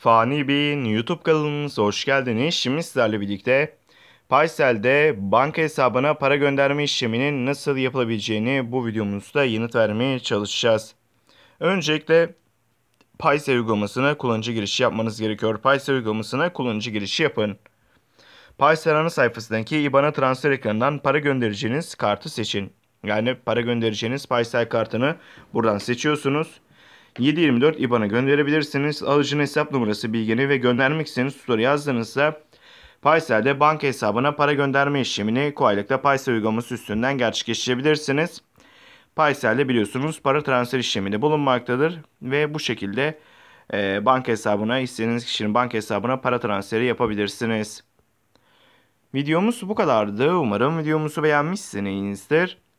Fani Bey'in YouTube kanalımıza hoş geldiniz. Şimdi sizlerle birlikte Paysel'de banka hesabına para gönderme işleminin nasıl yapılabileceğini bu videomuzda yanıt vermeye çalışacağız. Öncelikle Paysel uygulamasına kullanıcı girişi yapmanız gerekiyor. Paysel uygulamasına kullanıcı girişi yapın. Paysel ana sayfasındaki IBAN'a transfer ekranından para göndereceğiniz kartı seçin. Yani para göndereceğiniz Paysel kartını buradan seçiyorsunuz. 724 IBAN'a gönderebilirsiniz. Alıcının hesap numarası bilgini ve göndermek istediğiniz tutarı yazdığınızda Paysel'de banka hesabına para gönderme işlemini kolaylıkla Paysel uygulaması üstünden gerçekleştirebilirsiniz. Paysel'de biliyorsunuz para transfer işleminde bulunmaktadır ve bu şekilde e, banka hesabına istediğiniz kişinin banka hesabına para transferi yapabilirsiniz. Videomuz bu kadardı. Umarım videomuzu beğenmişsinizdir.